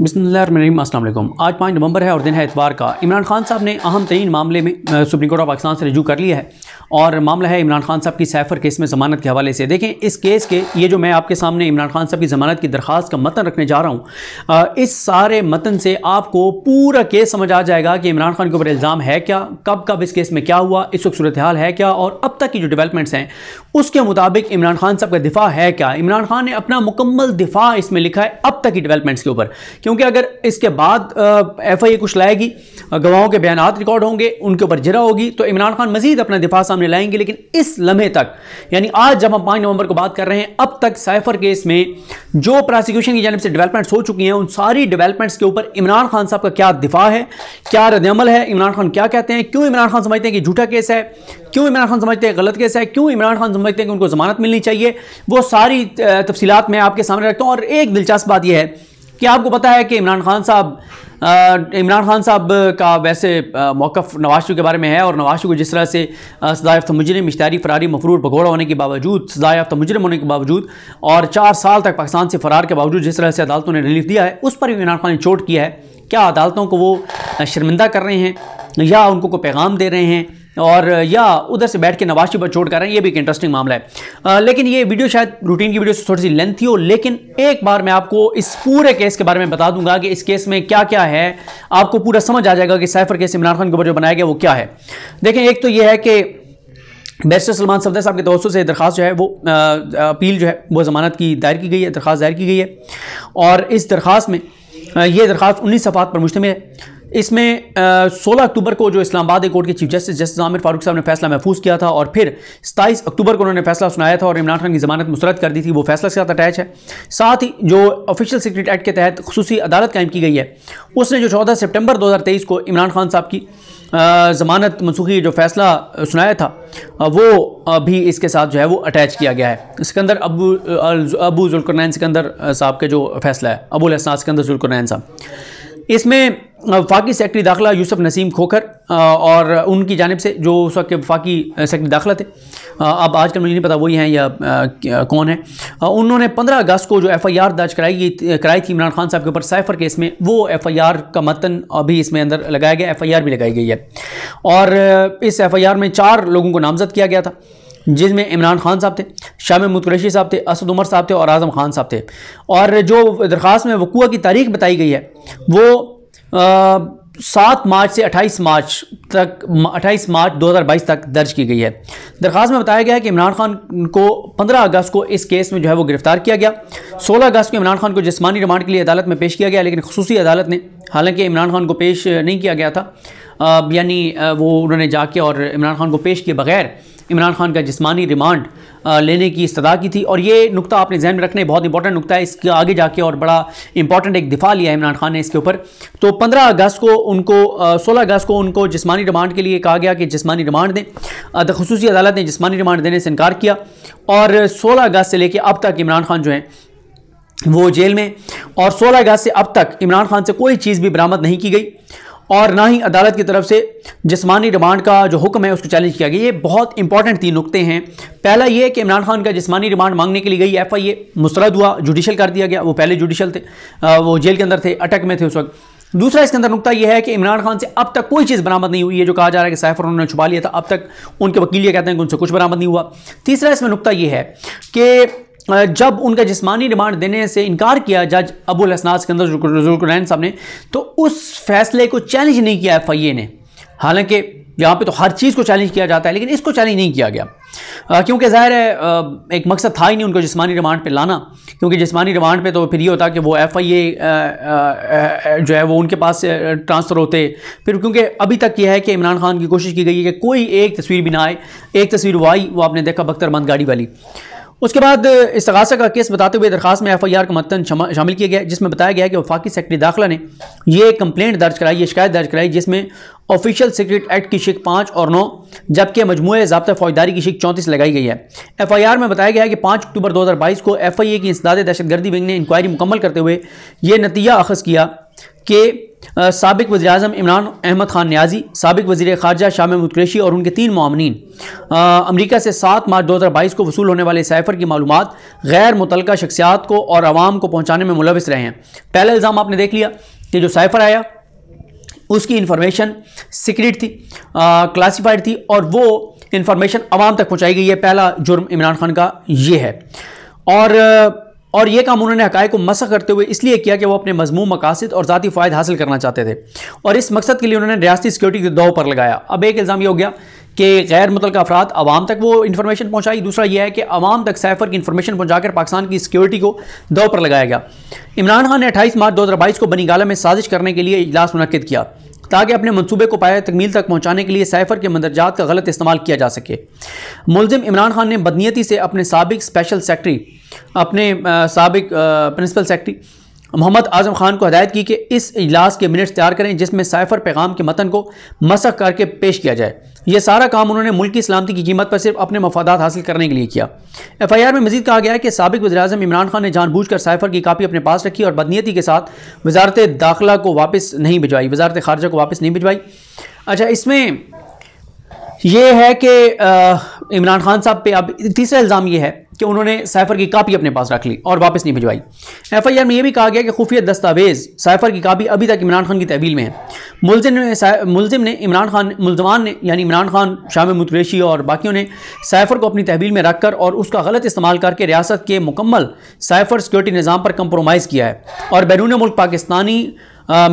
बिस्मिल्लाम असल आज पाँच नवंबर है और दिन है इतवार का इमरान खान साहब ने अहम तरीन मामले में सुप्रीम कोर्ट ऑफ पाकिस्तान से रजू कर लिया है और मामला है इमरान खान साहब की सैफर केस में ज़मानत के हवाले से देखें इस केस के ये जो मैं आपके सामने इमरान खान साहब की ज़मानत की दरख्वास्त का मतन रखने जा रहा हूँ इस सारे मतन से आपको पूरा केस समझ आ जाएगा कि इमरान खान के ऊपर इल्ज़ाम है क्या कब कब इस केस में क्या हुआ इस वक्त सूरत हाल है क्या और अब तक की जो डेवलपमेंट्स हैं उसके मुताबिक इमरान खान साहब का दिफा है क्या इमरान खान ने अपना मुकम्मल दिफा इसमें लिखा है अब तक की डेवलपमेंट्स के ऊपर क्योंकि अगर इसके बाद एफ आई कुछ लाएगी गवाहों के बयान रिकॉर्ड होंगे उनके ऊपर जरा होगी तो इमरान खान मजीद अपना दिफा सामने लाएंगे लेकिन इस लम्हे तक यानी आज जब हम पाँच नवंबर को बात कर रहे हैं अब तक साइफर केस में जो प्रोसिक्यूशन की जानब से डेवलपमेंट्स हो चुकी हैं उन सारी डेवलपमेंट्स के ऊपर इमरान खान साहब का क्या दिफा है क्या रदल है इमरान खान क्या कहते हैं क्यों इमरान खान समझते हैं कि झूठा केस है क्यों इमरान खान समझते हैं गलत केस है क्यों इमरान खान समझते हैं कि उनको ज़मानत मिलनी चाहिए वो सारी तफसीत मैं आपके सामने रखता हूँ और एक दिलचस्प बात यह है क्या आपको पता है कि इमरान खान साहब इमरान खान साहब का वैसे मौक़ नवाज के बारे में है और नवाज को जिस तरह से सदायाफ्त मुजरम इश्तारी फरारी मफरूर भगोड़ा होने के बावजूद सदायाफ्त मुजरम होने के बावजूद और चार साल तक पाकिस्तान से फ़रार के बावजूद जिस तरह से अदालतों ने रिलीफ दिया है उस पर भी इमरान खान ने चोट किया है क्या अदालतों को वो शर्मिंदा कर रहे हैं या उनको को पैगाम दे रहे हैं और या उधर से बैठ के नवाज शरीफ पर चोट कर रहे हैं ये भी एक इंटरेस्टिंग मामला है आ, लेकिन ये वीडियो शायद रूटीन की वीडियो से थोड़ी सी लेंथी हो लेकिन एक बार मैं आपको इस पूरे केस के बारे में बता दूंगा कि इस केस में क्या क्या है आपको पूरा समझ आ जाएगा कि सैफर केस इमरान खान के ऊपर जो बनाया गया वो क्या है देखें एक तो ये है कि बैरिस्टर सलमान सफदर साहब के दोस्तों से दरख्वास्त जो है वो अपील जो है वो ज़मानत की दायर की गई है दरख्वास्त दायर की गई है और इस दरख्वास्त में ये दरख्वास्त उन्नीस सफ़ात पर मुश्तमिल है इसमें सोलह अक्टूबर को जो इस्लामाबाद कोर्ट के chief justice justice Aamir Farooq साहब ने फैसला महफूज किया था और फिर सताईस अक्टूबर को उन्होंने फैसला सुनाया था और इमरान खान की जमानत मुस्रद कर दी थी वो फैसला के साथ अटैच है साथ ही जो ऑफिशियल सीक्रेट एक्ट के तहत खसूसी अदालत कायम की गई है उसने जो चौदह सेप्टेम्बर दो को इमरान खान साहब की ज़मानत मनसूखी जो फैसला सुनाया था वो भी इसके साथ जो है वो अटैच किया गया है सिकंदर अबू अबू जुल्करनैन सिकंदर साहब के जो फैसला है अबुल हसना सिकंदर जुल्करनैन साहब इसमें वफाकी सेक्रटरी दाखिला यूसुफ नसीम खोखर और उनकी जानब से जो उस वक्त के वफाकी सेक्रटरी दाखिला थे अब आजकल मुझे नहीं पता वही हैं या कौन है उन्होंने 15 अगस्त को जो एफ़ आई आर दर्ज कराई गई कराई थी इमरान खान साहब के ऊपर साइफर केस में वो एफ़ आई आर का मतन अभी इसमें अंदर लगाया गया एफ़ आई आर भी लगाई गई है और इस एफ़ आई आर में चार लोगों को नामजद किया गया था जिसमें इमरान खान साहब थे शाह महमूद कुरैशी साहब थे असद उमर साहब थे और आज़म खान साहब थे और जो दरख्वास्त में वकूआ की तारीख बताई गई है वो सात मार्च से अट्ठाईस मार्च तक अट्ठाईस मार्च दो हज़ार बाईस तक दर्ज की गई है दरख्वास्त में बताया गया है कि इमरान खान को पंद्रह अगस्त को इस केस में जो है वो गिरफ्तार किया गया सोलह अगस्त को इमरान खान को जिसमानी रिमांड के लिए अदालत में पेश किया गया लेकिन खसूसी अदालत ने हालांकि इमरान खान को पेश नहीं किया गया था यानी वो उन्होंने जाके और इमरान खान को पेश किए बगैर इमरान खान का जिसमानी रिमांड लेने की इस्तः की थी और ये नुकता आपने जहन में रखने बहुत इंपॉर्टेंट नुकता है इसके आगे जाके और बड़ा इंपॉर्टेंट एक दिफा लिया है इमरान खान ने इसके ऊपर तो 15 अगस्त को उनको 16 अगस्त को उनको जिसमानी रिमांड के लिए कहा गया कि जिसमानी रिमांड दें खसूस अदालत ने जिसमानी रिमांड देने से इनकार किया और सोलह अगस्त से लेकर अब तक इमरान खान जो हैं वो जेल में और सोलह अगस्त से अब तक इमरान खान से कोई चीज़ भी बरामद नहीं की गई और ना ही अदालत की तरफ से जिसमानी रिमांड का जो हुक्म है उसको चैलेंज किया गया ये बहुत इंपॉर्टेंट तीन नुकते हैं पहला ये कि इमरान खान का जिसमानी रिमांड मांगने के लिए गई एफ आई ए मुस्रद हुआ जुडिशल कर दिया गया वो पहले जुडिशल थे वो जेल के अंदर थे अटक में थे उस वक्त दूसरा इसके अंदर नुकता यह है कि इमरान खान से अब तक कोई चीज़ बरामद नहीं हुई है जो कहा जा रहा है कि सैफर उन्होंने छुपा लिया था अब तक उनके वकील ये कहते हैं कि उनसे कुछ बरामद नहीं हुआ तीसरा इसमें नुकता यह है कि जब उनका जिसमानी रिमांड देने से इनकार किया जज अबुल हसनाज अंदर जुलकुरैन साहब ने तो उस फैसले को चैलेंज नहीं किया एफ ने हालांकि यहाँ पे तो हर चीज़ को चैलेंज किया जाता है लेकिन इसको चैलेंज नहीं किया गया क्योंकि ज़ाहिर है एक मकसद था ही नहीं उनको जिसमानी रिमांड पे लाना क्योंकि जिसमानी रिमांड पे तो फिर ये होता कि वो एफ आई ए जो है वो उनके पास ट्रांसफ़र होते फिर क्योंकि अभी तक यह है कि इमरान खान की कोशिश की गई है कि कोई एक तस्वीर भी ना आए एक तस्वीर वो आई वो आपने देखा बख्तरबंद गाड़ी वाली उसके बाद इस तगासा का केस बताते हुए दरखास्त में एफ आई आर का मतन शामिल किया गया जिसमें बताया गया कि वफाकी सेक्रेटरी दाखिला ने यह कंप्लेंट दर्ज कराई ये शिकायत दर्ज कराई जिसमें ऑफिशियल सीक्रेट एक्ट की शिक पाँच और नौ जबकि मजमू जबता फौजदारी की शिक चौंतीस लगाई गई है एफ आई आर में बताया गया है कि पाँच अक्टूबर दो हज़ार बाईस को एफ आई ए की इंसदाद दहशतगर्दी विंग ने इंक्वायरी मुकम्मल करते हुए यह नतीजा अखज़ किया कि सबक वजी अजम इमरान अहमद ख़ान न्याजी सबक वजी खारजा शाह महमूद क्रेशी और उनके तीन मामनिन अमरीका से सात मार्च दो हज़ार बाईस को वसूल होने वाले साइफर की मालूम गैर मुतल शख्सियात को और आवाम को पहुँचाने में मुलविस रहे हैं पहला इल्ज़ाम आपने देख लिया कि जो साइफर आया उसकी इन्फॉर्मेशन सीक्रेट थी क्लासीफाइड थी और वो इन्फॉर्मेशन आवाम तक पहुँचाई गई है पहला जुर्म इमरान खान का ये है और और यह काम उन्होंने हकाय को मसा करते हुए इसलिए किया कि वो अपने मजमू मकासद और ज़ाती फ़ायद हासिल करना चाहते थे और इस मकसद के लिए उन्होंने रियाती सिक्योरिटी के दौ पर लगाया अब एक इल्ज़ाम ये हो गया कि गैर मुतल अफराद आवाम तक वो इन्फॉर्मेशन पहुँचाई दूसरा यह है कि आवाम तक सैफर की इन्फॉर्मेशन पहुँचाकर पाकिस्तान की सिक्योरिटी को दौ पर लगाया गया इमरान खान ने अट्ठाईस मार्च दो हज़ार बाईस को बनी गाला में साजिश करने के लिए इजलास मनकद किया ताकि अपने मंसूबे को पाया तकमील तक पहुँचाने के लिए सैफर के मंदरजात का गलत इस्तेमाल किया जा सके मुलजिम इमरान खान ने बदनीति से अपने सबक स्पेशल सेक्रटरी अपने सबक प्रिंसिपल सेक्रटरी मोहम्मद आजम खान को हदायत की कि इस इजलास के मिनट्स तैयार करें जिसमें साइफर पैगाम के मतन को मसख करके पेश किया जाए यह सारा काम उन्होंने मुल्क की सलामती की कीमत पर सिर्फ अपने मफादा हासिल करने के लिए किया एफ आई आर में मजीद कहा गया है कि सबक वजी अजम इमरान खान ने जानबूझ कर साइफर की कापी अपने पास रखी और बदनीति के साथ वजारत दाखिला को वापस नहीं भिजवाई वजारत खारजा को वापस नहीं भिजवाई अच्छा इसमें यह है कि इमरान खान साहब पर अब तीसरा इल्ज़ाम यह है कि उन्होंने साइफर की कापी अपने पास रख ली और वापस नहीं भिजवाई एफ आई आर में यह भी कहा गया कि खुफिया दस्तावेज़ साइफर की कापी अभी तक इमरान खान की तहवील में है मुलजिम ने मुलजिम ने इमरान खान मुलजमान ने यानी इमरान खान शाह महमूद कुरेशी और बाकियों ने साइफर को अपनी तहवील में रखकर और उसका गलत इस्तेमाल करके रियासत के मुकम्मल साइफर सिक्योरिटी निज़ाम पर कंप्रोमाइज़ किया है और बैरून मुल्क पाकिस्तानी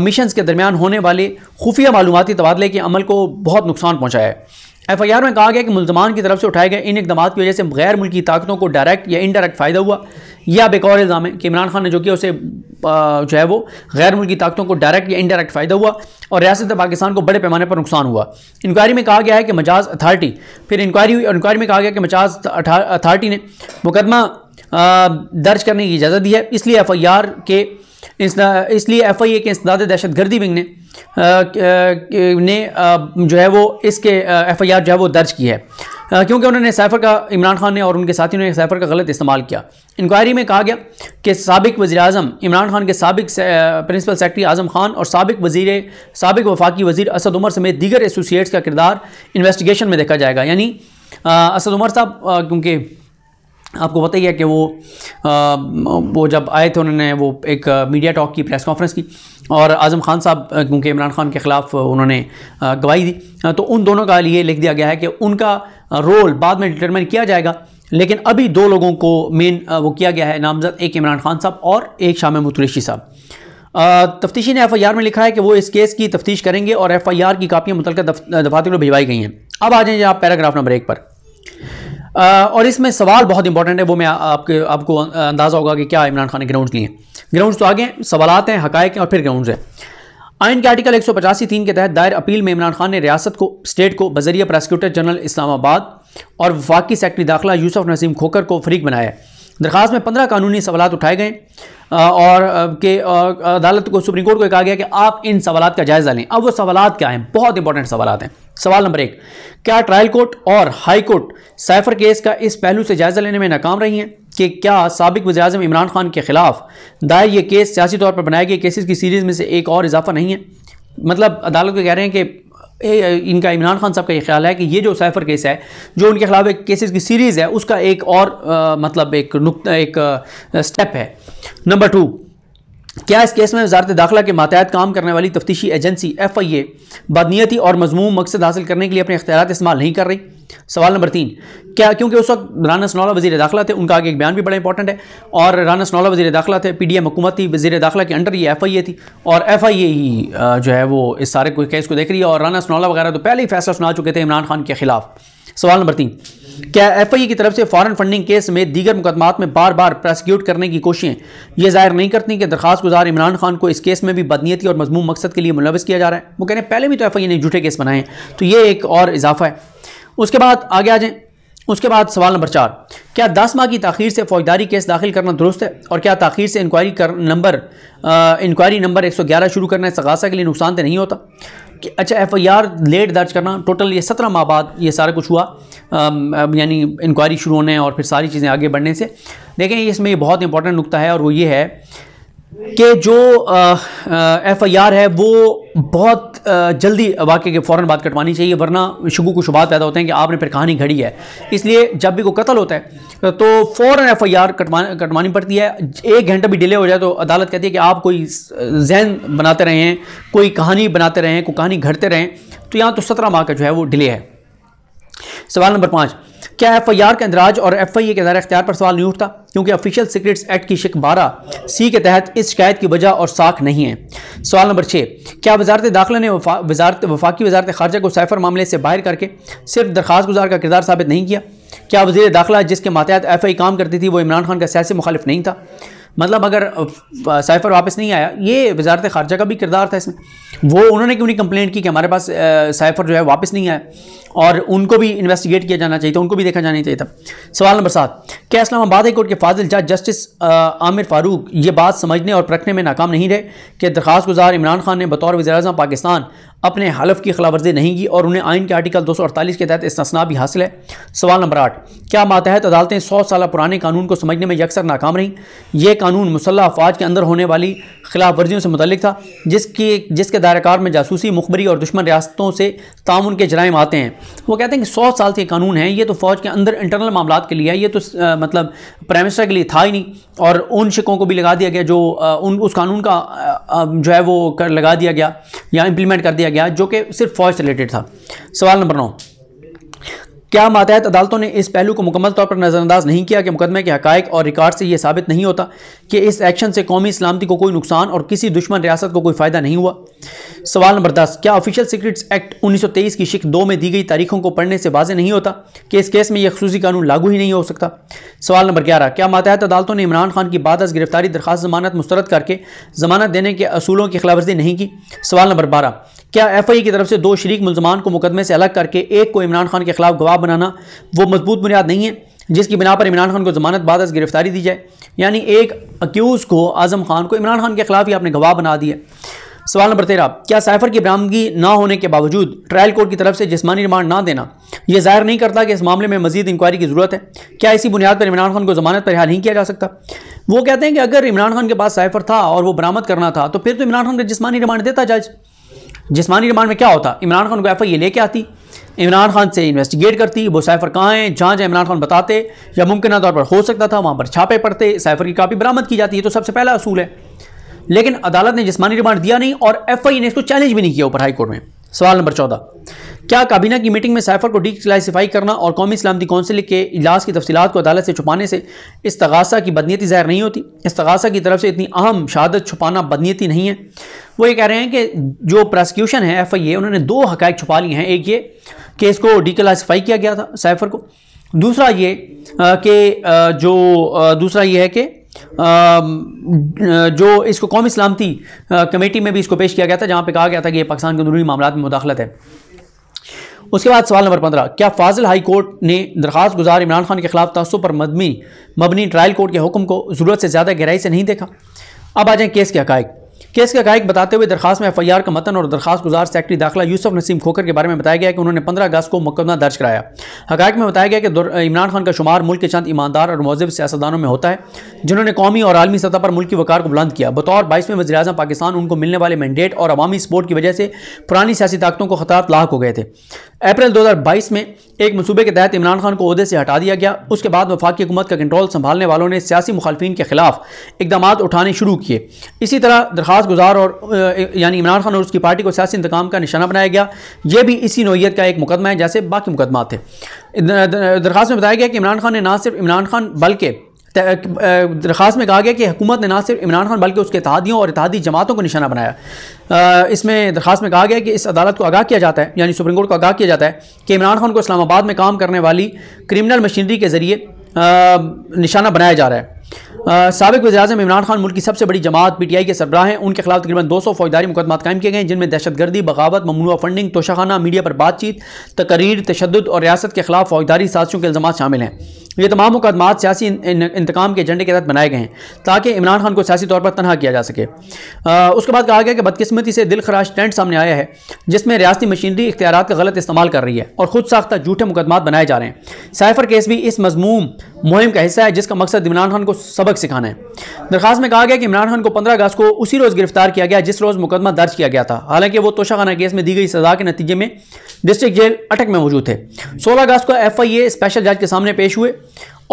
मिशन के दरमियान होने वाले खुफिया मालूमती तबादले के अमल को बहुत नुकसान पहुँचाया है एफआईआर में कहा गया कि मुलजमान की तरफ से उठाए गए इन इकदाम की वजह से गैर मुल्की ताकतों को डायरेक्ट या इनडायरेक्ट फ़ायदा हुआ या बेकौर इल्ज़ाम है कि इमरान खान ने जो किया उसे जो है वो गैर मुल्की ताकतों को डायरेक्ट या इनडायरेक्ट फ़ायदा हुआ और रियासत पाकिस्तान को बड़े पैमाने पर नुकसान हुआ इंक्वायरी में कहा गया है कि मजाज अथार्टी फिर इंक्वायरी हुई और इंक्वायरी में कहा गया कि मजाज अथार्टी ने मुकदमा दर्ज करने की इजाज़त दी है इसलिए एफ आई आर के इसलिए एफ आई ए के इंसदाद दहशत गर्दी विंग ने आ, ने आ, जो है वो इसके एफ आई आर जो है वो दर्ज की है क्योंकि उन्होंने सैफर का इमरान खान ने और उनके साथियों ने सैफ़र का गलत इस्तेमाल किया इंक्वायरी में कहा गया कि सबक वजी अजम इमरान खान के सबक प्रिंसिपल सेक्रटरी आजम खान और सबक वजीर सबक वफाकी वजीर असद उमर समेत दीगर एसोसिएट्स का किरदार इन्वेस्टिगेशन में देखा जाएगा यानी असद उमर साहब क्योंकि आपको पता ही है कि वो आ, वो जब आए थे उन्होंने वो एक मीडिया टॉक की प्रेस कॉन्फ्रेंस की और आज़म खान साहब क्योंकि इमरान खान के ख़िलाफ़ उन्होंने गवाही दी तो उन दोनों का लिए लिख दिया गया है कि उनका रोल बाद में डिटरमिन किया जाएगा लेकिन अभी दो लोगों को मेन वो किया गया है नामजद एक इमरान खान साहब और एक शाम मुतरेशी साहब तफ्तीशी ने एफ़ आई आर में लिखा है कि वो इस केस की तफ्तीश करेंगे और एफ़ आई आर की कापियाँ मुतल दफातर में भिजवाई गई हैं अब आ जाए आप पैराग्राफ नंबर एक पर और इसमें सवाल बहुत इंपॉर्टेंट है वो मैं आपके आपको अंदाज़ा होगा कि क्या इमरान खान ने ग्राउंड लिए ग्राउंड तो आगे सवालत हैं हकायक हैं और फिर ग्राउंड है आइन के आर्टिकल एक सौ पचासी तीन के तहत दायर अपील में इमरान खान ने रियासत को स्टेट को बजरिया प्रोसिक्यूटर जनरल इस्लामाबाद और वफाकी सेक्रेटरी दाखिला यूसफ नसीम खोकर को फरीक बनाया है दरख्वास्त में पंद्रह कानूनी सवाल उठाए गए और के अदालत को सुप्रीम कोर्ट को कहा गया कि आप इन सवाल का जायज़ा लें अब वो सवाल क्या हैं बहुत इंपॉर्टेंट सवाल हैं सवाल नंबर एक क्या ट्रायल कोर्ट और हाई कोर्ट साइफर केस का इस पहलू से जायजा लेने में नाकाम रही हैं कि क्या सबक वजी अजम इमरान खान के खिलाफ दायर यह केस सियासी तौर पर बनाए गए केसेस की सीरीज़ में से एक और इजाफा नहीं है मतलब अदालत को कह रहे हैं कि इनका इमरान खान साहब का ये ख्याल है कि ये जो साइफर केस है जो उनके खिलाफ एक केसेस की सीरीज़ है उसका एक और आ, मतलब एक नुक एक आ, स्टेप है नंबर टू क्या इस केस में वजारत दाखिला के मातहत काम करने वाली तफ्तीशी एजेंसी एफ आई ए बदनीति और मजमूम मकसद हासिल करने के लिए अपने अख्तियार इस्तेमाल नहीं कर रही सवाल नंबर तीन क्या क्योंकि उस वक्त राना सनौला वजी दाखिला थे उनका आगे एक बयान भी बड़ा इंपॉर्टेंट है और राना सनौला वजी दाखिला थे पी डी एम हुकूमत थी वजी दाखिला के अंडर ये एफ आई ए थी और एफ आई ए ही जो है वो इस सारे केस को देख रही है और राना सनौला वगैरह तो पहले ही फैसला सुना चुके थे इमरान खान के खिलाफ सवाल नंबर तीन क्या एफआईए की तरफ से फॉरेन फंडिंग केस में दीगर मुकदमात में बार बार प्रोसिक्यूट करने की कोशिशें ये जाहिर नहीं करती कि दरखास्त गुजार इमरान खान को इस केस में भी बदनीति और मजमू मकसद के लिए मुलवस किया जा रहा है वो कह रहे हैं पहले भी तो एफ आई ए ने झूठे केस बनाए हैं तो ये एक और इजाफा है उसके बाद आगे आ जाएँ उसके बाद सवाल नंबर चार क्या दस माह की तखीर से फौजदारी केस दाखिल करना दुरुस्त है और क्या तखीर से इंक्वायरी कर नंबर इंक्वायरी नंबर एक सौ ग्यारह शुरू करना है सगासा के लिए नुकसान तो नहीं होता कि अच्छा एफ आई आर लेट दर्ज करना टोटल ये सत्रह माह बाद ये सारा कुछ हुआ यानी इंक्वायरी शुरू होने और फिर सारी चीज़ें आगे बढ़ने से देखें इसमें ये बहुत इंपॉर्टेंट नुकता है और वो ये है कि जो एफ़ आई आर है वो बहुत जल्दी वाक्य के फ़ौर बात कटवानी चाहिए वरना शुबू को शुबात पैदा होते हैं कि आपने फिर कहानी घड़ी है इसलिए जब भी कोई कत्ल होता है तो फ़ौर एफ़ आई आर कटवा कटवानी पड़ती है एक घंटा भी डिले हो जाए तो अदालत कहती है कि आप कोई जहन बनाते रहें कोई कहानी बनाते रहें कोई कहानी घड़ते रहें तो यहाँ तो सत्रह माह का जो है वो डिले है सवाल नंबर पाँच क्या एफ आई आर का इंदराज और एफ आई ए के दायरा अख्तियार पर सवाल नहीं उठता क्योंकि ऑफिशियल सीक्रेट्स एक्ट की शिक बारह सी के तहत इस शिकायत की वजह और साख नहीं है सवाल नंबर छः क्या वजारत दाखिला ने वफा, वजारत वफाकी वजारत खारजा को साइफर मामले से बाहर करके सिर्फ दरख्वास्त गुजार का किरदार साबित नहीं किया क्या वजीर दाखिला जिसके मातहत एफ आई काम करती थी वो इमरान खान का सियासी मुखालिफ नहीं था मतलब अगर साइफर वापस नहीं आया ये वजारत खारजा का भी किरदार था इसमें वो उन्होंने क्यों नहीं कंप्लेंट की कि हमारे पास साइफर जो है वापस नहीं आया और उनको भी इन्वेस्टिगेट किया जाना चाहिए था उनको भी देखा जाना चाहिए था सवाल नंबर सात क्या इस्लामाबाद हाई कोर्ट के फाजिल जज जस्टिस आमिर फारूक ये बात समझने और परखने में नाकाम नहीं रहे कि दरख्वास्त गुजार इमरान खान ने बतौर वजी पाकिस्तान अपने हलफ की खिलाफवर्जी नहीं की और उन्हें आइन के आर्टिकल 248 के तहत इसना भी हासिल है सवाल नंबर आठ क्या मातहत अदालतें सौ साल पुराने कानून को समझने में यकसर नाकाम रहीं यह कानून मुसल्ह अफवाज के अंदर होने वाली खिलाफ वर्जियों से मुतल था जिसके जिसके दायरेकार में जासूसी मुखबरी और दुश्मन रियासतों से ताउन के जराइम आते हैं वो कहते हैं कि सौ साल से कानून हैं ये तो फ़ौज के अंदर इंटरनल मामला के लिए है ये तो आ, मतलब प्राइम मिनिस्टर के लिए था ही नहीं और उन शिकों को भी लगा दिया गया जो आ, उन उस कानून का आ, जो है वो कर लगा दिया गया या इम्प्लीमेंट कर दिया गया जो कि सिर्फ फ़ौज से रिलेटेड था सवाल नंबर नौ क्या मातहत अदालतों ने इस पहलू को मुकम्मल तौर पर नज़रअंदाज नहीं किया कि मुकदमे के हकायक और रिकॉर्ड से यह साबित नहीं होता कि इस एक्शन से कौमी सलामती को कोई नुकसान और किसी दुश्मन रियासत को कोई फ़ायदा नहीं हुआ सवाल नंबर दस क्या ऑफिशियल सीक्रेट्स एक्ट 1923 की शिक दो में दी गई तारीखों को पढ़ने से वाजे नहीं होता कि इस केस में यह खसूसी कानून लागू ही नहीं हो सकता सवाल नंबर ग्यारह क्या मातहत अदालतों ने इमरान खान की बादस गिरफ्तारी दरखास्त जमानत मुस्तरद करके जमानत देने के असूलों की खिलाफवर्जी नहीं की सवाल नंबर बारह क्या एफआई की तरफ से दो शरीक मुलजमान को मुकदमे से अलग करके एक को इमरान खान के खिलाफ गवाह बनाना वो मजबूत बुनियाद नहीं है जिसकी बिना पर इमरान खान को जमानत बाद गिरफ्तारी दी जाए यानी एक अक्यूज़ को आजम खान को इमरान खान के खिलाफ ही आपने गवाह बना दिया सवाल नंबर तेरह क्या साइफर की बरामदगी ना होने के बावजूद ट्रायल कोर्ट की तरफ से जिसमानी रिमांड ना देना यह जाहिर नहीं करता कि इस मामले में मजीद इंक्वायरी की जरूरत है क्या इसी बुनियाद पर इमरान खान को जमानत पर हाल नहीं किया जा सकता वो कहते हैं कि अगर इमरान खान के पास साइफर था और वो बरामद करना था तो फिर तो इमरान खान का जिसमानी रिमांड देता जज जिसमानी रिमांड में क्या होता इमरान खान को एफ आई ए लेके आती इमरान खान से इन्वेस्टिगेट करती वो सैफर कहाँ हैं जहाँ जहाँ इमरान खान बताते या मुमकिन तौर पर हो सकता था वहाँ पर छापे पड़ते साइफर की कापी बरामद की जाती है तो सबसे पहला असूल है लेकिन अदालत ने जिसमानी रिमांड दिया नहीं और एफ ने इसको चैलेंज भी नहीं किया ऊपर हाईकोर्ट में सवाल नंबर चौदह क्या काबीना की मीटिंग में सैफर को क्लासीफाई करना और कौमी सलामती कौंसिल के इजलास की तफसीत को अदालत से छुपाने से इस तगासा की बदनीति ज़ाहिर नहीं होती इस तगासा की तरफ से इतनी अहम शहादत छुपाना बदनीति नहीं है वो ये कह रहे हैं कि जो प्रोसिक्यूशन है एफ आई ए उन्होंने दो हक़ छुपा लिए हैं एक ये कि इसको क्लासीफाई किया गया था सैफर को दूसरा ये कि जो दूसरा ये है कि जो इसको कौम सलामती कमेटी में भी इसको पेश किया गया था जहाँ पर कहा गया था कि ये पाकिस्तान के अंदरूनी मामला में मुदाखलत है उसके बाद सवाल नंबर पंद्रह क्या फाजिल हाई कोर्ट ने दरख्वास्त गुजार इमरान खान के खिलाफ तसब पर मदमी मबनी ट्रायल कोर्ट के हुक्म को ज़रूरत से ज़्यादा गहराई से नहीं देखा अब आ जाए केस के हक केस के गायक बताते हुए दरखास्त में एफ आई आर का मतन और दरखास्त गुजार सेक्रेटरी दाखिला यूसफ नसीम खोकर के बारे में बताया गया कि उन्होंने पंद्रह अगस्त को मुकदमा दर्ज कराया हकायक में बताया गया कि इमरान खान का शुमार मुल्क के चंद ईमानदार और मौजिब सियासतदानों में होता है जिन्होंने कौमी और आलमी सतह पर मुल्क की वकार को बुलंद किया बतौर बाईसवें वजी अजम पाकिस्तान उनको मिलने वाले मैंडेट और अवामी सपोर्ट की वजह से पुरानी सियासी ताकतों को खतरा लाक हो गए थे अप्रैल 2022 में एक मनसूबे के तहत इमरान खान को अहदे से हटा दिया गया उसके बाद वफाक हुकूमत का कंट्रोल संभालने वालों ने सियासी मुखालफी के खिलाफ इकदाम उठाने शुरू किए इसी तरह दरख्वास्त गुजार और यानी इमरान खान और उसकी पार्टी को सियासी इंतकाम का निशाना बनाया गया यह भी इसी नोयत का एक मुकदमा है जैसे बाकी मुकदमा थे दरख्वास्त में बताया गया कि इमरान खान ने ना सिर्फ इमरान खान बल्कि दरख्वास्त में कहा गया कि हुकूमत ने ना सिर्फ इमरान खान बल्कि उसके इतिहादियों और इतिहादी जमातों को निशाना बनाया इसमें दरख्वास्त में कहा गया कि इस अदालत को आगाह किया जाता है यानी सुप्रीम कोर्ट को आगाह किया जाता है कि इमरान खान को इस्लामाबाद में काम करने वाली क्रिमिनल मशीनरी के ज़रिए निशाना बनाया जा रहा है सबक अजम इमरान खान मुल्क की सबसे बड़ी जमात पी टी आई के सरबरा हैं उनके खिलाफ तकरीबन दो सौ फौजदारी मुकदमा कायम किए गए जिनमें दहशतगर्दी बगावत ममनुआ फंडिंग तोशाखाना मीडिया पर बातचीत तकरीर तशद और रियासत के खिलाफ फौजदारी साजिशों के इल्जाम शामिल हैं ये तमाम मुकदमा सियासी इंतकाम के एजेंडे के तहत बनाए गए हैं ताकि इमरान खान को सियासी तौर पर तनहा किया जा सके आ, उसके बाद कहा गया कि बदकस्मती से दिल खराश ट्रेंड सामने आया है जिसमें रियाती मशीनरी इख्तियार का गलत इस्तेमाल कर रही है और खुद साख्ता झूठे मुकदमा बनाए जा रहे हैं साइफर केस भी इस मजमूम मुहिम का हिस्सा है जिसका मकसद इमरान खान को सबक सबक सिखाना है दरख्वास्त में कहा गया कि इमरान खान को पंद्रह अगस्त को उसी रोज़ गिरफ्तार किया गया जिस रोज़ मुकदमा दर्ज किया गया था हालांकि वो तोशाखाना केस में दी गई सजा के नतीजे में डिस्ट्रिक्ट जेल अटक में मौजूद थे सोलह अगस्त को एफ स्पेशल जज के सामने पेश हुए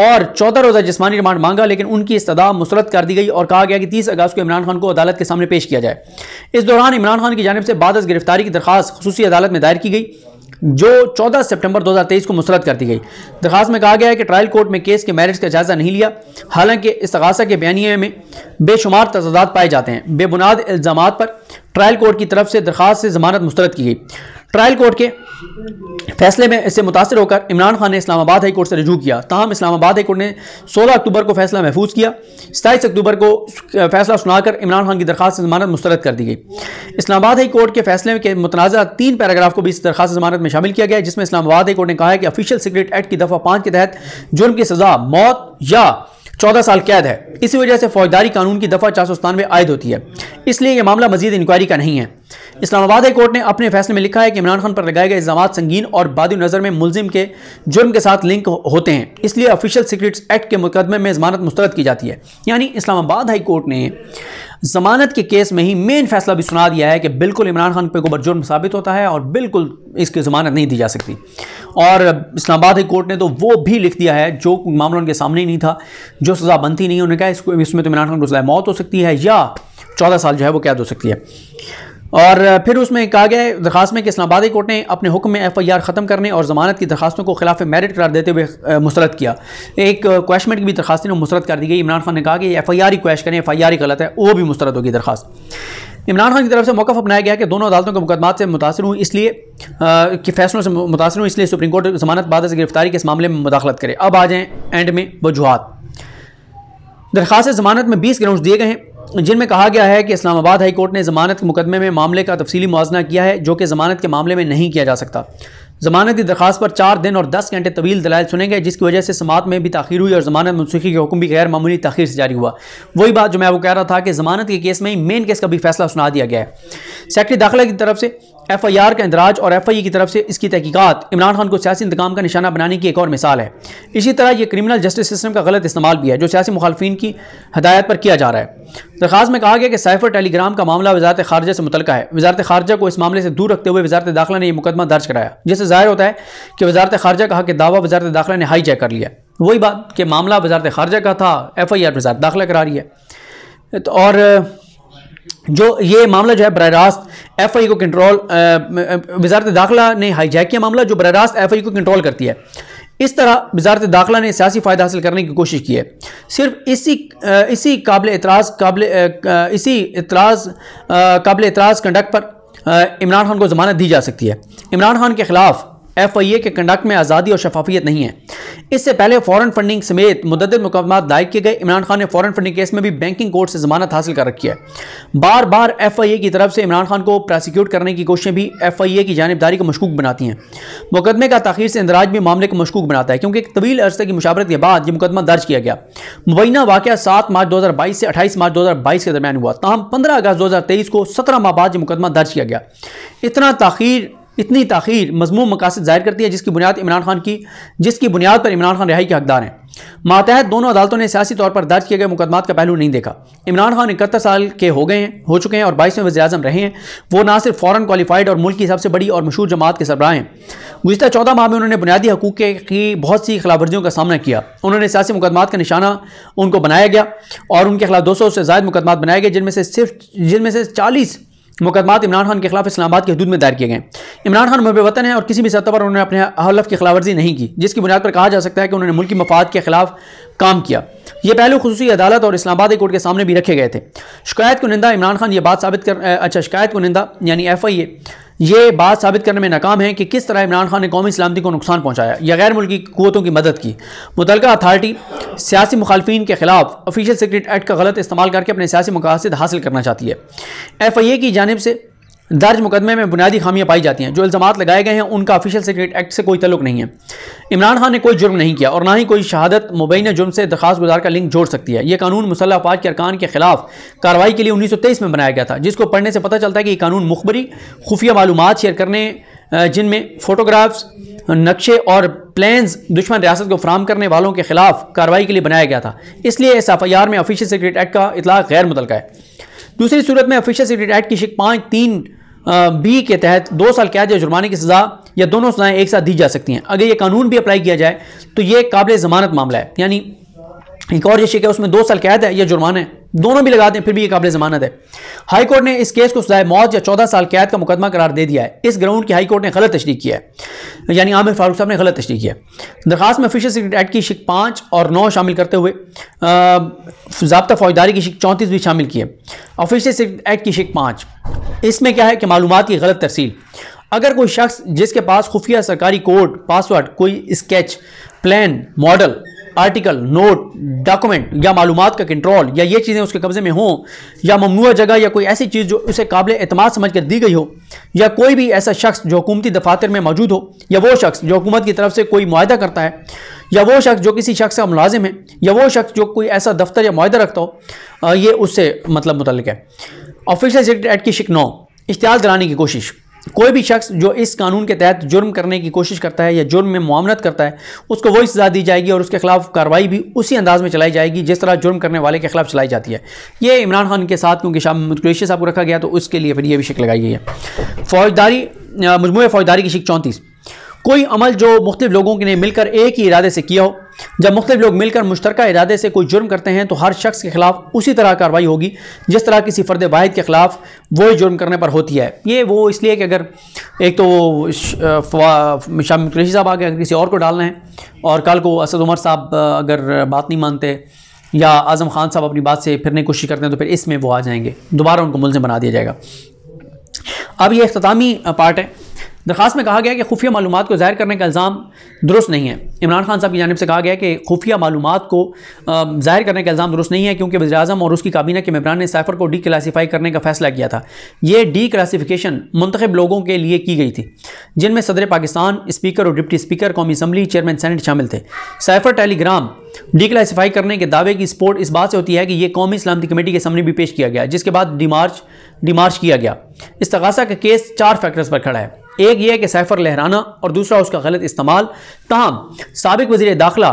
और चौदह रोज़ा जिसमानी रिमांड मांगा लेकिन उनकी इस्तः मुस्रद कर दी गई और कहा गया कि तीस अगस्त को इमरान खान को अदालत के सामने पेश किया जाए इस दौरान इमरान खान की जानब से बाद गिरफ्तारी की दरख्वास्त खसूसी अदालत में दायर की गई जो 14 सितंबर 2023 को मुस्रद कर दी गई दरखास्त में कहा गया है कि ट्रायल कोर्ट में केस के मैरिज का जायज़ा नहीं लिया हालांकि इस तकासा के बयानिए में बेशुमार तजाद पाए जाते हैं बेबुनियाद इल्ज़ाम पर ट्रायल कोर्ट की तरफ से दरखास्त से जमानत मुस्रद की गई ट्रायल कोर्ट के फैसले में इससे मुतासर होकर इमरान खान ने इस्लामाबाद हाई कोर्ट से रजू किया तहम इस्लामाबाद हाई कोर्ट ने 16 अक्टूबर को फैसला महफूज किया सताईस अक्टूबर को फैसला सुनाकर इमरान खान की दरखास्त जमानत मुस्तरद कर दी गई इस्लामाबाद हाई कोर्ट के फैसले के मुतनाज़ा तीन पैराग्राफ को भी इस दरखास्त जमानत में शामिल किया गया जिसमें इस्लामाबाद हाई कोर्ट ने कहा है कि ऑफिशियल सिगरेट एक्ट की दफ़ा पाँच के तहत जुर्म की सज़ा मौत या चौदह साल कैद है इसी वजह से फौजदारी कानून की दफा चार सौ सतानवे आयद होती है इसलिए यह मामला मजीद इंक्वायरी का नहीं है इस्लामाबाद हाई कोर्ट ने अपने फैसले में लिखा है कि इमरान खान पर लगाए गए इल्जाम संगीन और बाद नज़र में मुलजिम के जुर्म के साथ लिंक होते हैं इसलिए ऑफिशियल सीक्रेट्स एक्ट के मुकदमे में जमानत मुस्तरद की जाती है यानी इस्लामाबाद हाई कोर्ट ने जमानत के केस में ही मेन फैसला भी सुना दिया है कि बिल्कुल इमरान खान पे गोबर जुर्म साबित होता है और बिल्कुल इसकी ज़मानत नहीं दी जा सकती और इस्लामाबाद हाई कोर्ट ने तो वो भी लिख दिया है जो मामला उनके सामने ही नहीं था जो सज़ा बनती नहीं उन्होंने कहा इसको इसमें तो इमरान खान को मौत हो सकती है या चौदह साल जो है वो कैद हो सकती है और फिर उसमें कहा गया है दरखास्त में कि इस्लामाबादी कोर्ट ने अपने हुक्म में एफ आई आर ख़त्म करने और ज़मानत की दरखास्तों को खिलाफ मेरिट करार देते हुए मुस्रद किया एक क्वेश्चमेंट की भी ने मुस्रद कर दी गई इमरान खान ने कहा कि एफ आई आर ही क्वेश्च करें एफ आई आर ही गलत है वो भी मुस्रद होगी दरखास्त इमरान खान की तरफ से मौक़ अपनाया गया कि दोनों अदालतों के मुकदमा से मुतासर हूँ इसलिए कि फैसलों से मुतासर हूँ इसलिए सुप्रीम कोर्ट जमानत बाद से गिरफ्तारी के इस मामले में मुदाखलत करे अब आ जाएँ एंड में वजूहत दरखास्त जमानत में बीस ग्राउंड दिए गए हैं जिनमें कहा गया है कि इस्लामाबाद हाई कोर्ट ने ज़मानत के मुकदमे में मामले का तफसली मुआजना किया है जो कि ज़मानत के मामले में नहीं किया जा सकता ज़मानत की दरखास्त पर चार दिन और दस घंटे तवील दलाल सुने गए जिसकी वजह से समात में भी तखिर हुई और ज़मानत मनसूखी के हुक्म भी गैर मामूली तखीर से जारी हुआ वही बात जो मैं वो कह रहा था कि ज़मानत के केस में ही मेन केस का भी फैसला सुना दिया गया है सेक्रटरी दाखिला की तरफ से एफ आई आर का इंदराज और एफ आई ए की तरफ से इसकी तहकीकत इमरान खान को सियासी इंतकाम का निशाना बनाने की एक और मिसाल है इसी तरह यह क्रिमिनल जस्टिस सिस्टम का गलत इस्तेमाल भी है जो सियासी मुखालफी की हदायत पर किया जा रहा है दरखास्त में कहा गया कि साइफर टेलीग्राम का मामला वजारत खारजा से मुतल है वजारत खारजा को इस मामले से दूर रखते हुए वजारत दाखिला ने यह मुकदमा दर्ज कराया जिससे जाहिर होता है कि वजारत खारजा कहा कि दावा वजारत दाखिला ने हाई चेक कर लिया वही बात कि मामला वजारत खारजा का था एफ आई आर वजारत दाखिला करा रही है तो और जो ये मामला जो है बरह रास्त एफ आई को कंट्रोल वजारत दाखिला ने हाईजैक किया मामला जो बर रास्त एफ आई को कंट्रोल करती है इस तरह वजारत दाखिला ने सियासी फ़ायदा हासिल करने की कोशिश की है सिर्फ इसी इसी काबिल एतराज़ काबिल इसी एतराज़ काबिल एतराज़ कंडक्ट पर इमरान खान को ज़मानत दी जा सकती है इमरान खान के ख़िलाफ़ एफआईए के कंडक्ट में आज़ादी और शफाफियत नहीं है इससे पहले फॉरेन फंडिंग समेत मुद्द मुकदमा दायर किए गए इमरान खान ने फॉरेन फंडिंग केस में भी बैंकिंग कोर्ट से जमानत हासिल कर रखी है बार बार एफ आई ए की तरफ से इमरान खान को प्रोसिक्यूट करने की कोशिशें भी एफ आई ए की जानबदारी को मशकूक बनाती हैं मुकदमे का तखीर से इंदराज भी मामले को मशकूक बनाता है क्योंकि एक तवील अरसे की मुशावरत के बाद यह मुकदमा दर्ज किया गया मुबैना वाक़ सात मार्च दो हज़ार बाईस से अट्ठाईस मार्च दो हज़ार बाईस के दरमियान हुआ तहम पंद्रह अगस्त दो हज़ार तेईस को सत्रह माह बाद यह मुकदमा दर्ज किया गया इतना तखीर इतनी ताखीर मजमू मकासद जाहिर करती है जिसकी बुनियाद इमरान खान की जिसकी बुनियाद पर इमरान खान रिहाई के हकदार हैं मातहत दोनों अदालतों ने सियासी तौर पर दर्ज किए गए मुकदमा का पहलू नहीं देखा इमरान खान इकहत्तर साल के हो गए हैं हो चुके हैं और बाईसवें वजे अजम रहे हैं वो ना सिर्फ फ़ौरन क्वालिफाइड और मुल्क की सबसे बड़ी और मशहूर जमात के सरबराह हैं गुजत चौदह माह में उन्होंने बुनियादी हकूक की बहुत सी खिलाफवर्जियों का सामना किया उन्होंने सियासी मुकदमा का निशाना उनको बनाया गया और उनके खिलाफ दो सौ से ज्यादा मुकदमा बनाए गए जिनमें से सिर्फ जिनमें से चालीस मुकदमात इमरान खान के खिलाफ इस्लामाबाद के हदूद में दायर किए गए इमरान खान मुहब वतन है और किसी भी सतह पर उन्होंने अपने हलफ की खिलाफवर्जी नहीं की जिसकी बुनियाद पर कहा जा सकता है कि उन्होंने मुल्की मफाद के खिलाफ काम किया ये पहलू खसूसी अदालत और इस्लामाबाद कोर्ट के सामने भी रखे गए थे शिकायत को निंदा इमरान खान ये बात साबित कर अच्छा शिकायत को निंदा यानी एफ आई ए ये बात साबित करने में नाकाम है कि किस तरह इमरान खान ने कौमी सलामती को नुकसान पहुँचाया या गैर मुल्की क़वतों की मदद की मुतल अथार्टी सियासी मुखालफी के खिलाफ ऑफिशियल सेक्रेट एक्ट का गलत इस्तेमाल करके अपने सियासी मकासद हासिल करना चाहती है एफ आई ए की जानब से दर्ज मुकदमे में बुनियादी खामियां पाई जाती हैं जो इल्ज़ाम लगाए गए हैं उनका ऑफिशियल सीक्रेट एक्ट से कोई तल्लुक नहीं है इमरान खान ने कोई जुर्म नहीं किया और ना ही कोई शहादत मुबैन जुर्म से दरखास्त गुजार का लिंक जोड़ सकती है यह कानून मुसल्ह अफाज के अरकान के खिलाफ कार्रवाई के लिए उन्नीस सौ तेईस में बनाया गया था जिसको पढ़ने से पता चलता है कि यह कानून मुखबरी खुफिया मालूम शेयर करने जिनमें फ़ोटोग्राफ्स नक्शे और प्लान्स दुश्मन रियासत को फ्राहम करने वालों के खिलाफ कार्रवाई के लिए बनाया गया था इसलिए इस एफ आई आर में ऑफिशियल सिक्रेट एक्ट का इतला गैर मुतल है दूसरी सूरत में ऑफिशियल सिक्रेट एक्ट की शिक पाँच तीन बी के तहत दो साल कैद या जुर्माने की सज़ा या दोनों सजाएं एक साथ दी जा सकती हैं अगर ये कानून भी अप्लाई किया जाए तो ये काबिल ज़मानत मामला है यानी एक और ये शिक है उसमें दो साल कैद है या जुर्माना है दोनों भी लगा दें फिर भी ये काबिल जमानत है हाई कोर्ट ने इस केस को सजाए मौत या चौदह साल कैद का मुकदमा करार दे दिया है इस ग्राउंड की हाई कोर्ट ने गलत तशरी किया है यानी आमिर फारूक साहब ने गलत तशरी किया दरखास्त में ऑफिशियल सिक्रेट एक्ट की शिक पाँच और नौ शामिल करते हुए जबता फौजदारी की शिक चौंतीस भी शामिल की है ऑफिशियल सिक्रेट एक्ट की शिक पाँच इसमें क्या है कि मालूम की गलत तरसील अगर कोई शख्स जिसके पास खुफिया सरकारी कोड पासवर्ड कोई sketch plan model article note document या मालूम का कंट्रोल या ये चीज़ें उसके कब्ज़े में हों या ममनू जगह या कोई ऐसी चीज़ जो उसे काबिल अतमाद समझ कर दी गई हो या कोई भी ऐसा शख्स जो हुकूमती दफातर में मौजूद हो या वो शख्स जो हुकूमत की तरफ से कोई माहा करता है या वो शख्स जो किसी शख्स का मुलाजिम है या वो शख्स जो कोई ऐसा दफ्तर या माहा रखता हो ये उससे मतलब मुतल है सेक्रेटरी एक्ट की शिक नौ इश्तियाल दिलाने की कोशिश कोई भी शख्स जो इस कानून के तहत जुर्म करने की कोशिश करता है या जुर्म में मामलत करता है उसको वही सज़ा दी जाएगी और उसके खिलाफ कार्रवाई भी उसी अंदाज में चलाई जाएगी जिस तरह जुर्म करने वाले के खिलाफ चलाई जाती है ये इमरान खान के साथ क्योंकि शाम कुरेशी साहब को रखा गया तो उसके लिए फिर ये भी शिक लगाई गई है फौजदारी मजमू फौजदारी की शिक चौंतीस कोई अमल जो मुख्तु लोगों ने मिलकर एक ही इरादे से किया हो जब मुख्तलिफ लोग मिलकर मुश्तर इरादे से कोई जुर्म करते हैं तो हर शख्स के खिलाफ उसी तरह कार्रवाई होगी जिस तरह किसी फ़र्द वाहिद के खिलाफ वही जुर्म करने पर होती है ये वो इसलिए कि अगर एक तो शाम कुरेशी साहब आगे अगर किसी और को डालना है और कल को असद उमर साहब अगर बात नहीं मानते या आज़म खान साहब अपनी बात से फिरने की कोशिश करते हैं तो फिर इसमें वो आ जाएंगे दोबारा उनको मुलजिम बना दिया जाएगा अब ये अख्तामी पार्ट है दरखास्त में कहा गया कि खुफिया मालूम को ज़ाहिर करने का इल्ज़ाम दुरुस्त नहीं है इमरान खान साहब की जानब से कहा गया कि खुफिया मालूम को ज़ाहिर करने का इल्ज़ाम दुरुस्त नहीं है क्योंकि वजी अजम और उसकी काबीना के मेबरान ने साइफर को डी क्लासीफाई करने का फैसला किया था यह डी क्लासीफिकेशन मंतखब लोगों के लिए की गई थी जिनमें सदर पाकिस्तान स्पीकर और डिप्टी स्पीकर कौमी असम्बली चेयरमैन सैनट शामिल थे साइफर टेलीग्राम डी क्लासीफाई करने के दावे की सपोर्ट इस बात से होती है कि यह कौमी सलामती कमेटी के सामने भी पेश किया गया जिसके बाद डिमार्च डिमार्च किया गया इस तकासा का केस चार फैक्टर्स पर खड़ा है एक ये है कि सैफर लहराना और दूसरा उसका गलत इस्तेमाल तहम सबक वजी दाखिला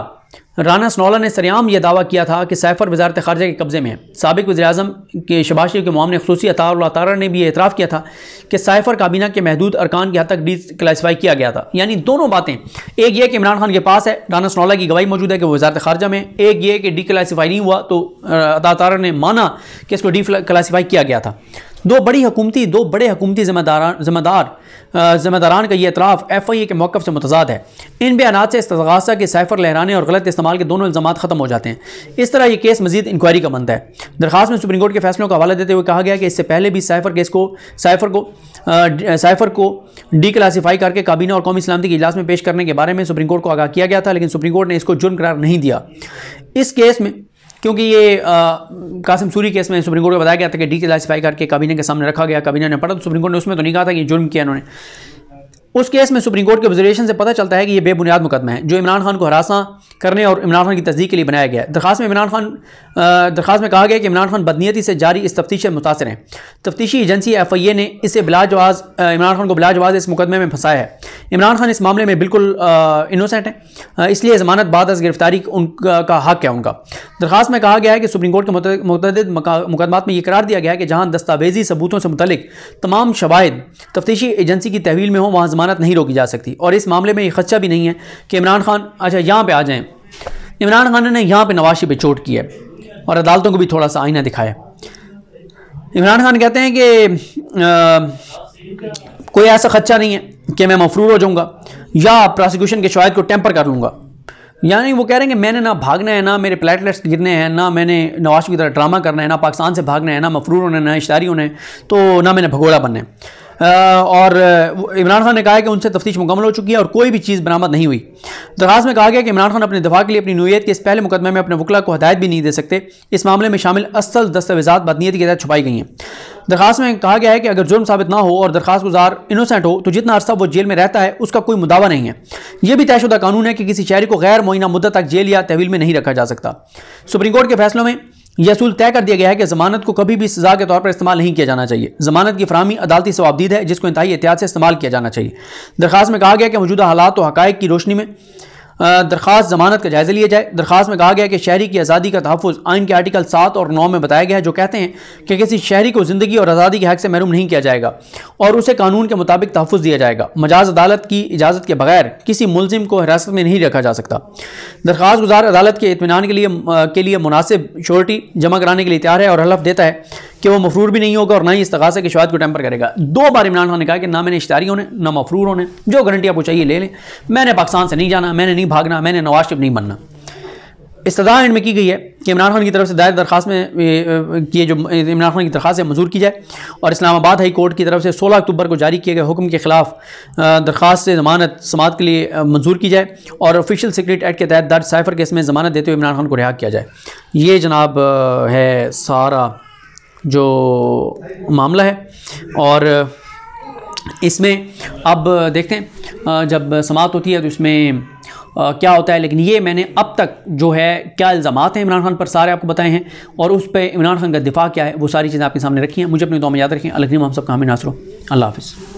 राना सनौला ने सरेआम यह दावा किया था कि सैफर वजारत खारजा के कब्ज़े में है सबक वजी अजम के शबाशी के मामले खसूसी अतार तारा ने भी यह इतराफ़ किया था कि सैफर काबीना के महदूद अरकान की हद तक डी क्लासीफाई किया गया था यानी दोनों बातें एक ये कि इमरान खान के पास है राना सनौला की गवाही मौजूद है कि वो वजारत खारजा में एक ये कि डी क्लासीफाई नहीं हुआ तो अता तारा ने माना कि इसको डी क्लासीफाई किया गया था दो बड़ी हकूमती दो बड़े हकूमती जिम्मेदार जिम्मेदारान का ये इतराफ़ एफ आई ए के मौक़ से मुतजाद है इन बयान से इसगासा के सैफर लहराने और गलत इस्तेमाल के दोनों इल्ज़ाम ख़त्म हो जाते हैं इस तरह यह केस मजीद इंक्वायरी का बनता है दरखास्त में सुप्रीम कोर्ट के फैसलों का हवाला देते हुए कहा गया कि इससे पहले भी सैफर केस को सैफर को साइफर को डी क्लासीफाई करके काबीना और कौमी सलामती के इजलास में पेश करने के बारे में सुप्रीम कोर्ट को आगाह किया गया था लेकिन सुप्रीम कोर्ट ने इसको जुर्म करार नहीं दिया इस केस में क्योंकि ये कासिम सूरी केस में सुप्रीम कोर्ट को बताया गया था कि डी क्लासीफाई करके काबीना के सामने रखा गया काबीना ने पढ़ा तो सुप्रीम कोर्ट ने उसमें तो नहीं कहा था कि जुर्म किया उन्होंने उस केस में सुप्रीम कोर्ट के ऑब्जर्वेशन से पता चलता है कि यह बेबुनियाद मुकदमा है जो इमरान खान को हरासा करने और इमरान खान की तस्दीक के लिए बनाया गया है दरखास्त में इमरान खान दरखास्त में कहा गया कि इमरान खान बदनीति से जारी इस तफ्तीश से मुतासर हैं तफ्तीशी एजेंसी एफ आई ए ने इसे बिलाजवाज इमरान खान को बिलाजवाज इस मुकदमे में फंसाया है इमरान खान इस मामले में बिल्कुल इनोसेंट है इसलिए ज़मानत बाद गिरफ्तारी उनका हक है उनका दरखास्त में कहा गया है कि सुप्रीम कोर्ट के मुतद मुकदमा में यह करार दिया गया है कि जहाँ दस्तावेजी सबूतों से मुतलिक तमाम शवाद तफ्तीशी एजेंसी की तहवील में हों वहाँ जमानत नहीं रोकी जा सकती और इस मामले में ये खदशा भी नहीं है कि इमरान खान अच्छा यहाँ पर आ जाएँ इमरान खान ने यहाँ पर नवाशी पर चोट की है और अदालतों को भी थोड़ा सा आईना दिखाया इमरान खान कहते हैं कि कोई ऐसा खदशा नहीं है कि मैं मफरूर हो जाऊँगा या प्रोसिक्यूशन के शायद को टेम्पर कर लूँगा यानी वो कह रहे हैं कि मैंने ना भागना है ना मेरे प्लेटलेट्स गिरने हैं ना मैंने नवाज की तरह ड्रामा करना है ना पाकिस्तान से भागना है ना मफरूर होना है ना इशारी होने है तो ना मैंने भगोड़ा बनना है और इमरान खान ने कहा कि उनसे तफ्तीश मुकम्मल हो चुकी है और कोई भी चीज़ बरामद नहीं हुई दरखास्त में कहा गया कि इमरान खान अपने दफा के लिए अपनी नोयत के इस पहले मुकदमे में अपने वकला को हदायत भी नहीं दे सकते इस मामले में शामिल असल दस्तावेजा बदनीति के तहत छुपाई गई हैं दरखास्त में कहा गया है कि अगर जुर्म साबित ना हो और दरखास्त गुजार इनोसेंट हो तो जितना अरसा वो जेल में रहता है उसका कोई मुदावा नहीं है यह भी तयशुदा कानून है कि किसी शहरी को गैर मुइना मुद्दत तक जेल या तहवील में नहीं रखा जा सकता सुप्रीम कोर्ट के फैसलों में यह असूल तय कर दिया गया है कि जमानत को कभी भी सजा के तौर पर इस्तेमाल नहीं किया जाना चाहिए जमानत की फरहमी अदालती सवाबदीद है जिसको इंतहाई एहतियात से इस्तेमाल किया जाना चाहिए दरखास्त में कहा गया कि मौजूदा हालात और हक़ की रोशनी में दरख्वास जमानत का जायज़ा लिया जाए दरख्वास में कहा गया कि शहरी की आज़ादी का तहफ़ आइन के आर्टिकल सात और नौ में बताया गया है जो कहते हैं कि किसी शहरी को ज़िंदगी और आज़ादी के हक से महरूम नहीं किया जाएगा और उसे कानून के मुताबिक तहफ़ दिया जाएगा मजाज अदालत की इजाज़त के बगैर किसी मुलजिम को हिरासत में नहीं रखा जा सकता दरख्वास गुजार अदालत के इतमान के लिए के लिए मुनासिब श्योरिटी जमा कराने के लिए तैयार है और हलफ देता है कि वो मफरूर भी नहीं होगा और ना ही इस्तगासा के शवाद को टेम्पर करेगा दो बार इमरान खान ने कहा कि ना मैंने इश्तारी होने ना मफरूर होने जो गारंटी आपको चाहिए ले लें मैंने पाकिस्तान से नहीं जाना मैंने नहीं भागना मैंने नवाज शरीफ नहीं बनना इस्तः इनमें की गई है कि इमरान खान की तरफ से दायर दरख्वास में किए जो इमरान खान की दरख्वास्त है मंजूर की जाए और इस्लामाबाद हाई कोर्ट की तरफ से 16 अक्टूबर को जारी किए गए हुक्म के खिलाफ दरखास्त से जमानत समात के लिए मंजूर की जाए और ऑफिशियल सीक्रेट एक्ट के तहत दर्ज साइफर केस में जमानत देते हुए इमरान खान को रिहा किया जाए ये जनाब है सारा जो मामला है और इसमें अब देखते हैं जब समाप्त होती है तो इसमें आ, क्या होता है लेकिन ये मैंने अब तक जो है क्या इल्ज़ाम हैं इमरान खान पर सारे आपको बताए हैं और उस पर इमरान खान का दिफा क्या है वो सारी चीज़ें आपके सामने रखी हैं मुझे अपने दो में याद रखें अलग हम सब कहा नासरों अल्लाह हाफिज़